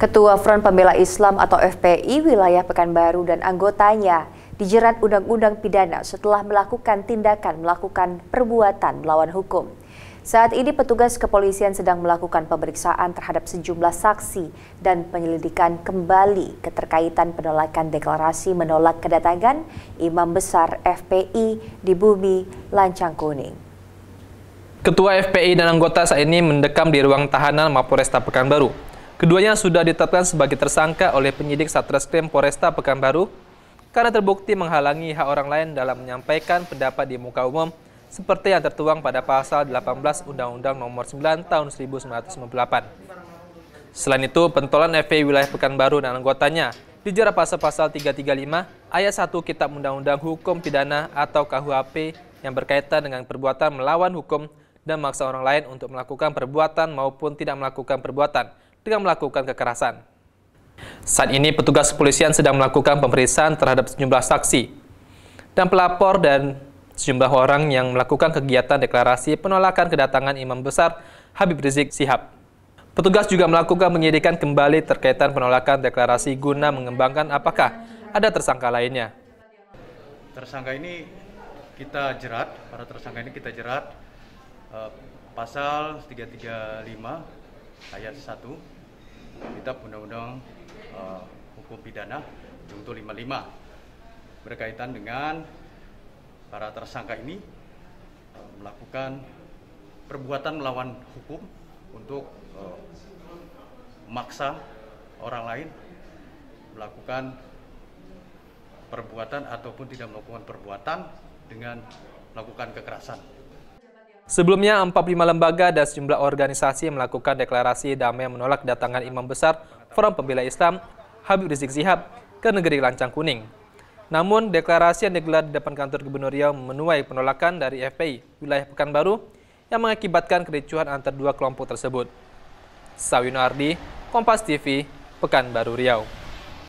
Ketua Front Pembela Islam atau FPI wilayah Pekanbaru dan anggotanya dijerat undang-undang pidana setelah melakukan tindakan melakukan perbuatan melawan hukum. Saat ini petugas kepolisian sedang melakukan pemeriksaan terhadap sejumlah saksi dan penyelidikan kembali keterkaitan penolakan deklarasi menolak kedatangan Imam Besar FPI di bumi Lancang Kuning. Ketua FPI dan anggota saat ini mendekam di ruang tahanan Mapolresta Pekanbaru. Keduanya sudah ditetapkan sebagai tersangka oleh penyidik Satreskrim Polresta Pekanbaru karena terbukti menghalangi hak orang lain dalam menyampaikan pendapat di muka umum seperti yang tertuang pada pasal 18 Undang-Undang Nomor 9 Tahun 1998. Selain itu, pentolan FPI wilayah Pekanbaru dan anggotanya dijerat pasal-pasal 335 ayat 1 Kitab Undang-Undang Hukum Pidana atau KUHP yang berkaitan dengan perbuatan melawan hukum dan memaksa orang lain untuk melakukan perbuatan maupun tidak melakukan perbuatan dengan melakukan kekerasan. Saat ini petugas kepolisian sedang melakukan pemeriksaan terhadap sejumlah saksi dan pelapor dan sejumlah orang yang melakukan kegiatan deklarasi penolakan kedatangan Imam Besar Habib Rizik Sihab. Petugas juga melakukan penyidikan kembali terkaitan penolakan deklarasi guna mengembangkan apakah ada tersangka lainnya. Tersangka ini kita jerat, para tersangka ini kita jerat uh, pasal 335 ayat 1 Kitab Undang-Undang uh, Hukum Pidana puluh 55 berkaitan dengan para tersangka ini uh, melakukan perbuatan melawan hukum untuk uh, memaksa orang lain melakukan perbuatan ataupun tidak melakukan perbuatan dengan melakukan kekerasan. Sebelumnya, 45 lembaga dan sejumlah organisasi melakukan deklarasi damai menolak kedatangan Imam Besar Forum Pembela Islam Habib Rizik Zihab ke negeri Lancang Kuning. Namun, deklarasi yang digelar di depan kantor Gubernur Riau menuai penolakan dari FPI wilayah Pekanbaru yang mengakibatkan kericuhan antar dua kelompok tersebut. Sawino Ardi, Kompas TV, Pekanbaru Riau.